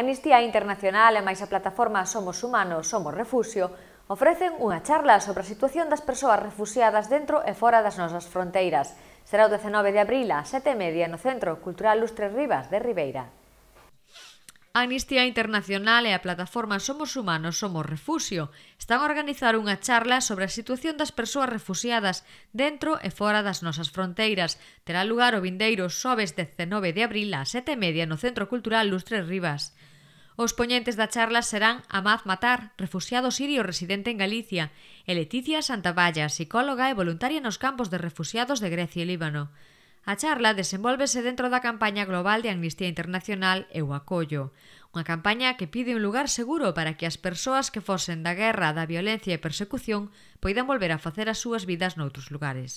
Amnistía Internacional e máis a plataforma Somos Humanos, Somos Refuxio ofrecen unha charla sobre a situación das persoas refugiadas dentro e fora das nosas fronteiras. Será o 19 de abril a 7 no Centro Cultural Lustres Rivas de Ribeira. A Amnistía Internacional e a plataforma Somos Humanos, Somos Refuxio están a organizar unha charla sobre a situación das persoas refugiadas dentro e fora das nosas fronteiras. Terá lugar o vindeiro xoves 19 de abril a 7:30 no Centro Cultural Lustres Rivas. Os poñentes da charla serán Amaz Matar, refugiado sirio residente en Galicia, e Leticia Santavalla, psicóloga e voluntaria nos campos de refugiados de Grecia e Líbano. A charla desenvolvese dentro da campaña global de Amnistía Internacional Eu Acollo, unha campaña que pide un lugar seguro para que as persoas que fosen da guerra, da violencia e persecución poidan volver a facer as súas vidas noutros lugares.